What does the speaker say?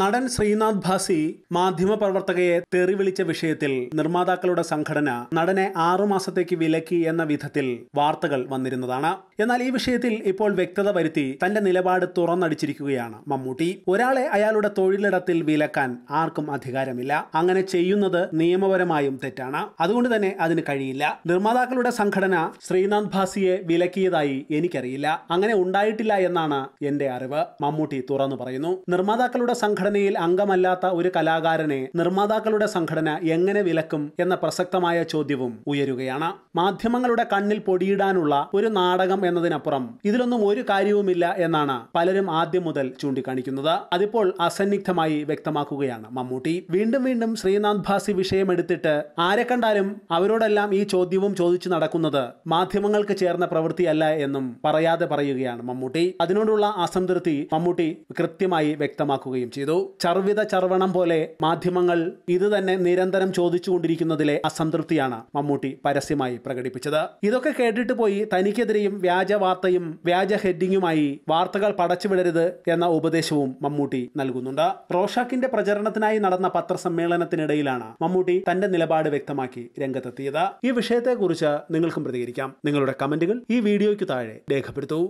നടൻ ശ്രീനാഥ് ഭാസി മാധ്യമപ്രവർത്തകയെ തെറിവിളിച്ച വിഷയത്തിൽ നിർമ്മാതാക്കളുടെ സംഘടന നടനെ ആറുമാസത്തേക്ക് വിലക്കി എന്ന വിധത്തിൽ വാർത്തകൾ വന്നിരുന്നതാണ് എന്നാൽ ഈ വിഷയത്തിൽ ഇപ്പോൾ വ്യക്തത വരുത്തി തന്റെ നിലപാട് തുറന്നടിച്ചിരിക്കുകയാണ് മമ്മൂട്ടി ഒരാളെ അയാളുടെ തൊഴിലിടത്തിൽ വിലക്കാൻ ആർക്കും അധികാരമില്ല അങ്ങനെ ചെയ്യുന്നത് നിയമപരമായും തെറ്റാണ് അതുകൊണ്ട് തന്നെ അതിന് കഴിയില്ല നിർമ്മാതാക്കളുടെ സംഘടന ശ്രീനാഥ് ഭാസിയെ വിലക്കിയതായി എനിക്കറിയില്ല അങ്ങനെ ഉണ്ടായിട്ടില്ല എന്നാണ് എന്റെ അറിവ് മമ്മൂട്ടി തുറന്നു പറയുന്നു നിർമ്മാതാക്കളുടെ സംഘടന സംഘടനയിൽ അംഗമല്ലാത്ത ഒരു കലാകാരനെ നിർമ്മാതാക്കളുടെ സംഘടന എങ്ങനെ വിലക്കും എന്ന പ്രസക്തമായ ചോദ്യവും ഉയരുകയാണ് മാധ്യമങ്ങളുടെ കണ്ണിൽ പൊടിയിടാനുള്ള ഒരു നാടകം എന്നതിനപ്പുറം ഇതിലൊന്നും ഒരു കാര്യവുമില്ല എന്നാണ് പലരും ആദ്യം മുതൽ ചൂണ്ടിക്കാണിക്കുന്നത് അതിപ്പോൾ അസന്നിഗ്ധമായി വ്യക്തമാക്കുകയാണ് മമ്മൂട്ടി വീണ്ടും വീണ്ടും ശ്രീനാഥ് ഭാസി വിഷയമെടുത്തിട്ട് ആരെ കണ്ടാലും അവരോടെല്ലാം ഈ ചോദ്യവും ചോദിച്ചു നടക്കുന്നത് മാധ്യമങ്ങൾക്ക് ചേർന്ന പ്രവൃത്തിയല്ല എന്നും പറയാതെ പറയുകയാണ് മമ്മൂട്ടി അതിനോടുള്ള അസംതൃപ്തി മമ്മൂട്ടി കൃത്യമായി വ്യക്തമാക്കുകയും ചെയ്തു ചെയ്തു ചർവിത ചർവണം പോലെ മാധ്യമങ്ങൾ ഇത് തന്നെ നിരന്തരം ചോദിച്ചുകൊണ്ടിരിക്കുന്നതിലെ അസംതൃപ്തിയാണ് മമ്മൂട്ടി പരസ്യമായി പ്രകടിപ്പിച്ചത് ഇതൊക്കെ കേട്ടിട്ട് പോയി തനിക്കെതിരെയും വ്യാജ വാർത്തയും വ്യാജ ഹെഡിങ്ങുമായി വാർത്തകൾ പടച്ചുവിടരുത് എന്ന ഉപദേശവും മമ്മൂട്ടി നൽകുന്നുണ്ട് റോഷാക്കിന്റെ പ്രചരണത്തിനായി നടന്ന പത്രസമ്മേളനത്തിനിടയിലാണ് മമ്മൂട്ടി തന്റെ നിലപാട് വ്യക്തമാക്കി രംഗത്തെത്തിയത് ഈ വിഷയത്തെക്കുറിച്ച് നിങ്ങൾക്കും പ്രതികരിക്കാം നിങ്ങളുടെ കമന്റുകൾ ഈ വീഡിയോയ്ക്ക് താഴെ രേഖപ്പെടുത്തൂ